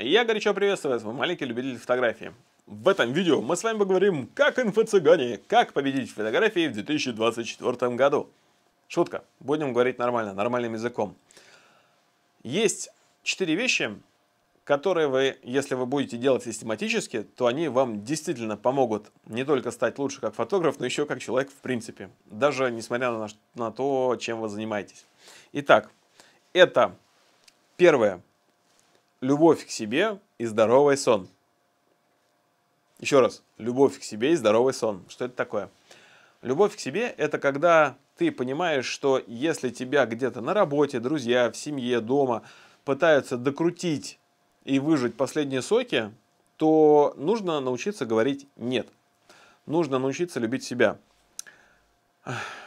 Я горячо приветствую вас, вы маленькие любители фотографии. В этом видео мы с вами поговорим, как инфо-цыгане, как победить фотографии в 2024 году. Шутка, будем говорить нормально, нормальным языком. Есть четыре вещи, которые вы, если вы будете делать систематически, то они вам действительно помогут не только стать лучше как фотограф, но еще как человек в принципе, даже несмотря на то, чем вы занимаетесь. Итак, это первое – любовь к себе и здоровый сон. Еще раз, любовь к себе и здоровый сон. Что это такое? Любовь к себе – это когда ты понимаешь, что если тебя где-то на работе, друзья, в семье, дома пытаются докрутить и выжить последние соки, то нужно научиться говорить «нет». Нужно научиться любить себя.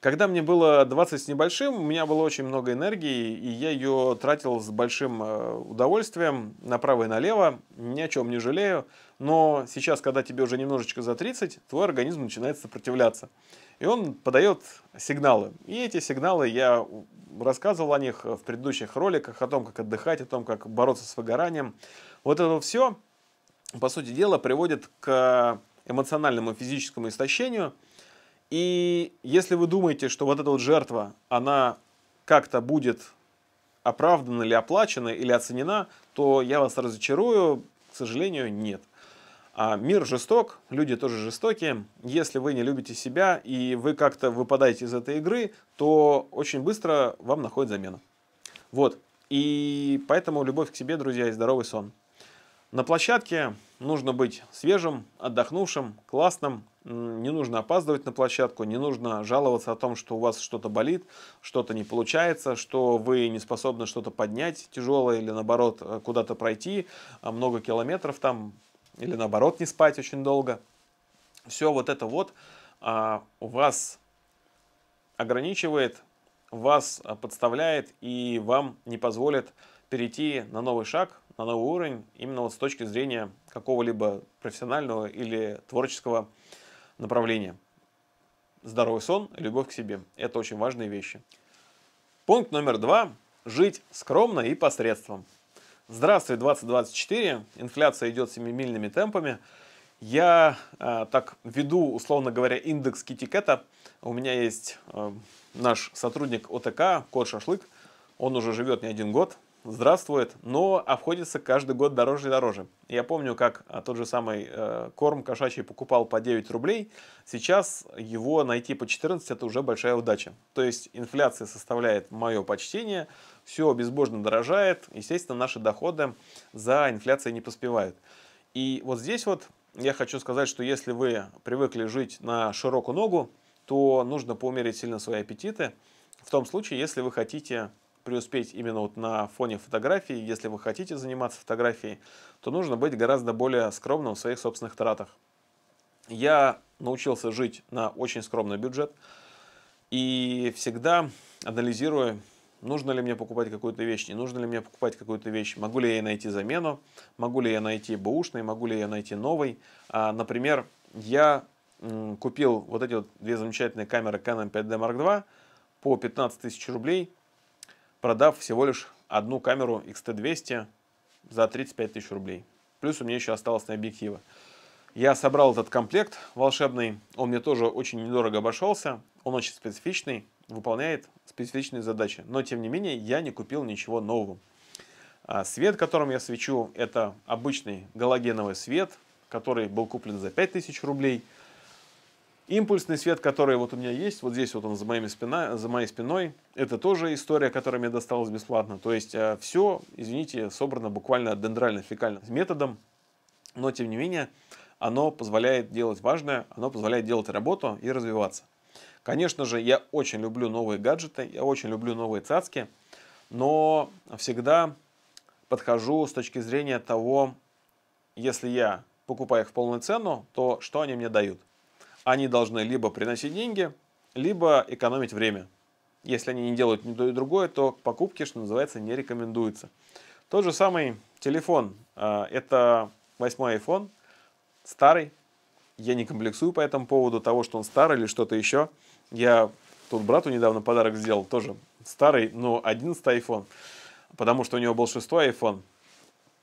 Когда мне было 20 с небольшим, у меня было очень много энергии, и я ее тратил с большим э, удовольствием направо и налево, ни о чем не жалею. Но сейчас, когда тебе уже немножечко за 30, твой организм начинает сопротивляться. И он подает сигналы. И эти сигналы я рассказывал о них в предыдущих роликах, о том, как отдыхать, о том, как бороться с выгоранием. Вот это все, по сути дела, приводит к эмоциональному физическому истощению – и если вы думаете, что вот эта вот жертва, она как-то будет оправдана или оплачена, или оценена, то я вас разочарую, к сожалению, нет. А мир жесток, люди тоже жестокие. Если вы не любите себя и вы как-то выпадаете из этой игры, то очень быстро вам находят замену. Вот. И поэтому любовь к себе, друзья, и здоровый сон. На площадке нужно быть свежим, отдохнувшим, классным, не нужно опаздывать на площадку, не нужно жаловаться о том, что у вас что-то болит, что-то не получается, что вы не способны что-то поднять тяжелое или наоборот э, куда-то пройти а много километров там, или наоборот не спать очень долго. Все вот это вот у а, вас ограничивает, вас а, подставляет и вам не позволит перейти на новый шаг, на новый уровень именно вот с точки зрения какого-либо профессионального или творческого направления. Здоровый сон любовь к себе – это очень важные вещи. Пункт номер два – жить скромно и посредством. Здравствуй, 2024. Инфляция идет семимильными темпами. Я э, так веду, условно говоря, индекс китикета. У меня есть э, наш сотрудник ОТК, кот Шашлык. Он уже живет не один год, здравствует, но обходится каждый год дороже и дороже. Я помню, как а, тот же самый э, корм кошачий покупал по 9 рублей, сейчас его найти по 14 это уже большая удача. То есть инфляция составляет мое почтение, все безбожно дорожает, естественно, наши доходы за инфляцией не поспевают. И вот здесь вот я хочу сказать, что если вы привыкли жить на широкую ногу, то нужно поумерить сильно свои аппетиты, в том случае, если вы хотите преуспеть именно вот на фоне фотографии, если вы хотите заниматься фотографией, то нужно быть гораздо более скромным в своих собственных тратах. Я научился жить на очень скромный бюджет и всегда анализирую, нужно ли мне покупать какую-то вещь, не нужно ли мне покупать какую-то вещь, могу ли я найти замену, могу ли я найти бэушный, могу ли я найти новый. А, например, я купил вот эти вот две замечательные камеры Canon 5D Mark II по 15 тысяч рублей – продав всего лишь одну камеру XT200 за 35 тысяч рублей. Плюс у меня еще осталось на объективы. Я собрал этот комплект волшебный, он мне тоже очень недорого обошелся, он очень специфичный, выполняет специфичные задачи. Но, тем не менее, я не купил ничего нового. А свет, которым я свечу, это обычный галогеновый свет, который был куплен за 5000 рублей – Импульсный свет, который вот у меня есть, вот здесь вот он за, моими спина, за моей спиной, это тоже история, которая мне досталась бесплатно. То есть э, все, извините, собрано буквально дендрально-фекальным методом, но тем не менее оно позволяет делать важное, оно позволяет делать работу и развиваться. Конечно же, я очень люблю новые гаджеты, я очень люблю новые цацки, но всегда подхожу с точки зрения того, если я покупаю их в полную цену, то что они мне дают – они должны либо приносить деньги, либо экономить время. Если они не делают ни то, ни другое, то покупки, что называется, не рекомендуется. Тот же самый телефон. А, это восьмой iPhone, старый. Я не комплексую по этому поводу того, что он старый или что-то еще. Я тут брату недавно подарок сделал, тоже старый, но 11 iPhone, потому что у него был шестой iPhone.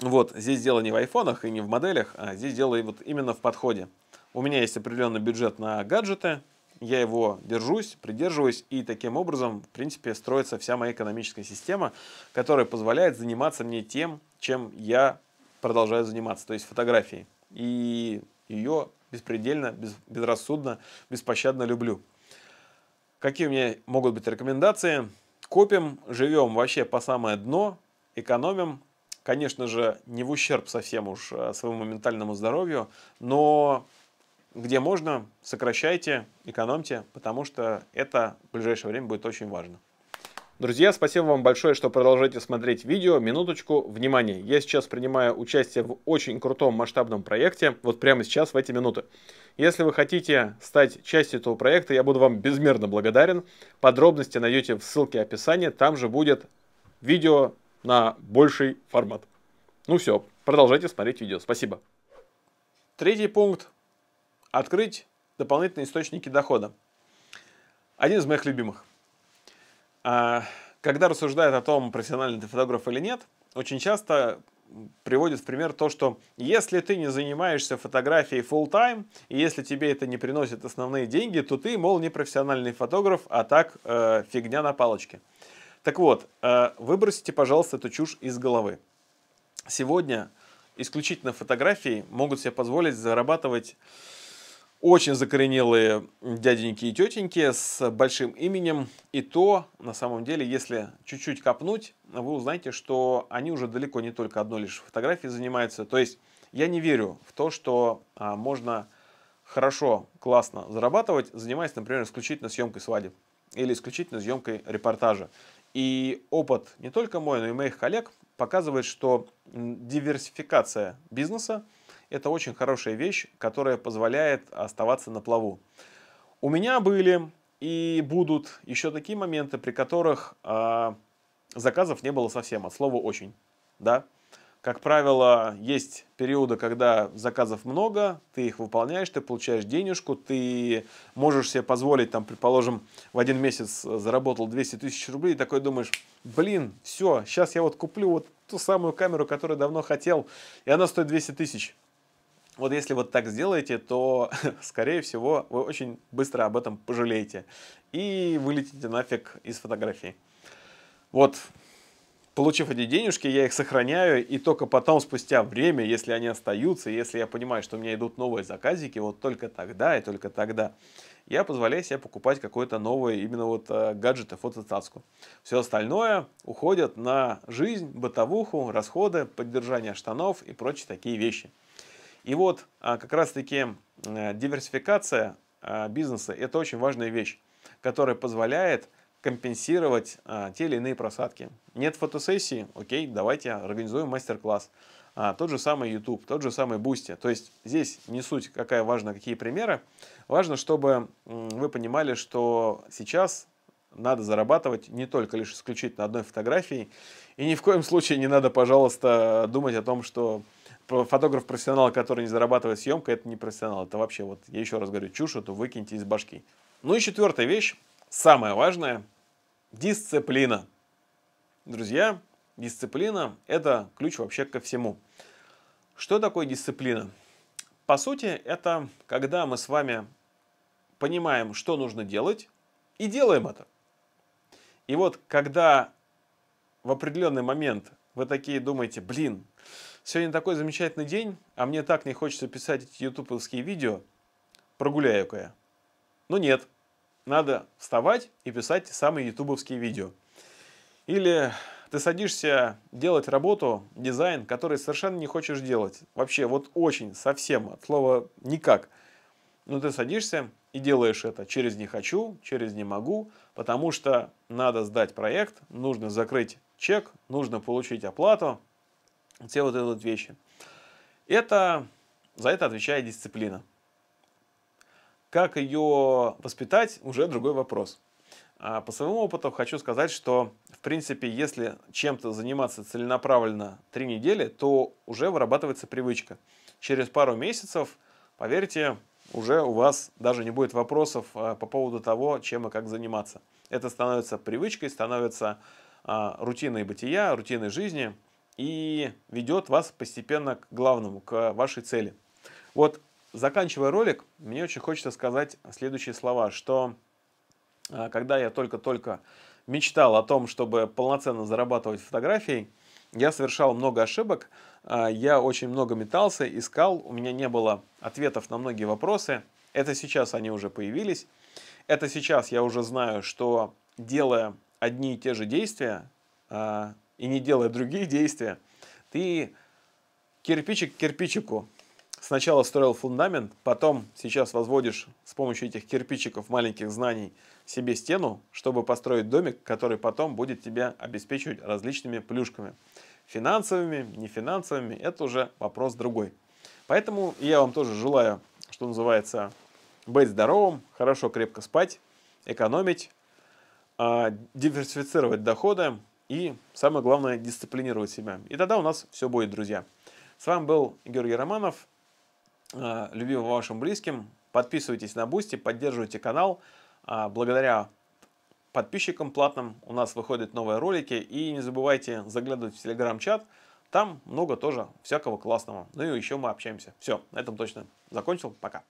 Вот, здесь дело не в айфонах и не в моделях, а здесь дело вот именно в подходе. У меня есть определенный бюджет на гаджеты, я его держусь, придерживаюсь, и таким образом, в принципе, строится вся моя экономическая система, которая позволяет заниматься мне тем, чем я продолжаю заниматься, то есть фотографией. И ее беспредельно, без, безрассудно, беспощадно люблю. Какие у меня могут быть рекомендации? Копим, живем вообще по самое дно, экономим, конечно же, не в ущерб совсем уж а, своему ментальному здоровью, но где можно, сокращайте, экономьте, потому что это в ближайшее время будет очень важно. Друзья, спасибо вам большое, что продолжаете смотреть видео. Минуточку, внимание, я сейчас принимаю участие в очень крутом масштабном проекте, вот прямо сейчас, в эти минуты. Если вы хотите стать частью этого проекта, я буду вам безмерно благодарен. Подробности найдете в ссылке в описании, там же будет видео на больший формат. Ну все, продолжайте смотреть видео, спасибо. Третий пункт открыть дополнительные источники дохода. Один из моих любимых. А, когда рассуждают о том, профессиональный ты фотограф или нет, очень часто приводят в пример то, что если ты не занимаешься фотографией full time и если тебе это не приносит основные деньги, то ты, мол, не профессиональный фотограф, а так э, фигня на палочке. Так вот, э, выбросите, пожалуйста, эту чушь из головы. Сегодня исключительно фотографии могут себе позволить зарабатывать очень закоренелые дяденьки и тетеньки с большим именем. И то, на самом деле, если чуть-чуть копнуть, вы узнаете, что они уже далеко не только одной лишь фотографией занимаются. То есть я не верю в то, что а, можно хорошо, классно зарабатывать, занимаясь, например, исключительно съемкой свадеб или исключительно съемкой репортажа. И опыт не только мой, но и моих коллег показывает, что диверсификация бизнеса – это очень хорошая вещь, которая позволяет оставаться на плаву. У меня были и будут еще такие моменты, при которых э, заказов не было совсем, от слова очень. Да? Как правило, есть периоды, когда заказов много, ты их выполняешь, ты получаешь денежку, ты можешь себе позволить, там, предположим, в один месяц заработал 200 тысяч рублей, и такой думаешь, блин, все, сейчас я вот куплю вот ту самую камеру, которую давно хотел, и она стоит 200 тысяч. Вот если вот так сделаете, то, скорее всего, вы очень быстро об этом пожалеете и вылетите нафиг из фотографии. Вот, получив эти денежки, я их сохраняю, и только потом, спустя время, если они остаются, если я понимаю, что у меня идут новые заказики, вот только тогда и только тогда я позволяю себе покупать какой-то новый именно вот э, гаджет и фотостатску. Все остальное уходит на жизнь, бытовуху, расходы, поддержание штанов и прочие такие вещи. И вот а, как раз-таки э, диверсификация а, бизнеса – это очень важная вещь, которая позволяет компенсировать а, те или иные просадки. Нет фотосессии, окей, давайте организуем мастер-класс. Тот же самый YouTube, тот же самый Boosty. То есть здесь не суть, какая важна, какие примеры. Важно, чтобы вы понимали, что сейчас надо зарабатывать не только лишь исключительно одной фотографией. И ни в коем случае не надо, пожалуйста, думать о том, что фотограф-профессионал, который не зарабатывает съемкой, это не профессионал. Это вообще, вот я еще раз говорю, чушь эту выкиньте из башки. Ну и четвертая вещь, самая важная, дисциплина. Друзья, дисциплина – это ключ вообще ко всему. Что такое дисциплина? По сути, это когда мы с вами понимаем, что нужно делать, и делаем это. И вот когда в определенный момент вы такие думаете, блин, Сегодня такой замечательный день, а мне так не хочется писать эти ютубовские видео. Прогуляю-ка я. Но ну нет, надо вставать и писать самые ютубовские видео. Или ты садишься делать работу, дизайн, который совершенно не хочешь делать. Вообще, вот очень, совсем, от слова никак. Но ну, ты садишься и делаешь это через «не хочу», через «не могу», потому что надо сдать проект, нужно закрыть чек, нужно получить оплату, все вот эти вот вещи. Это, за это отвечает дисциплина. Как ее воспитать, уже другой вопрос. А по своему опыту хочу сказать, что, в принципе, если чем-то заниматься целенаправленно три недели, то уже вырабатывается привычка. Через пару месяцев, поверьте, уже у вас даже не будет вопросов а, по поводу того, чем и как заниматься. Это становится привычкой, становится а, рутиной бытия, рутиной жизни – и ведет вас постепенно к главному, к вашей цели. Вот, заканчивая ролик, мне очень хочется сказать следующие слова, что а, когда я только-только мечтал о том, чтобы полноценно зарабатывать фотографией, я совершал много ошибок, а, я очень много метался, искал, у меня не было ответов на многие вопросы. Это сейчас они уже появились. Это сейчас я уже знаю, что делая одни и те же действия, а, и не делая другие действия, ты кирпичик к кирпичику сначала строил фундамент, потом сейчас возводишь с помощью этих кирпичиков маленьких знаний себе стену, чтобы построить домик, который потом будет тебя обеспечивать различными плюшками. Финансовыми, не финансовыми это уже вопрос другой. Поэтому я вам тоже желаю, что называется, быть здоровым, хорошо крепко спать, экономить, а, диверсифицировать доходы, и самое главное, дисциплинировать себя. И тогда у нас все будет, друзья. С вами был Георгий Романов. А, Любимым вашим близким. Подписывайтесь на Бусти, поддерживайте канал. А, благодаря подписчикам платным у нас выходят новые ролики. И не забывайте заглядывать в телеграм-чат. Там много тоже всякого классного. Ну и еще мы общаемся. Все, на этом точно закончил. Пока.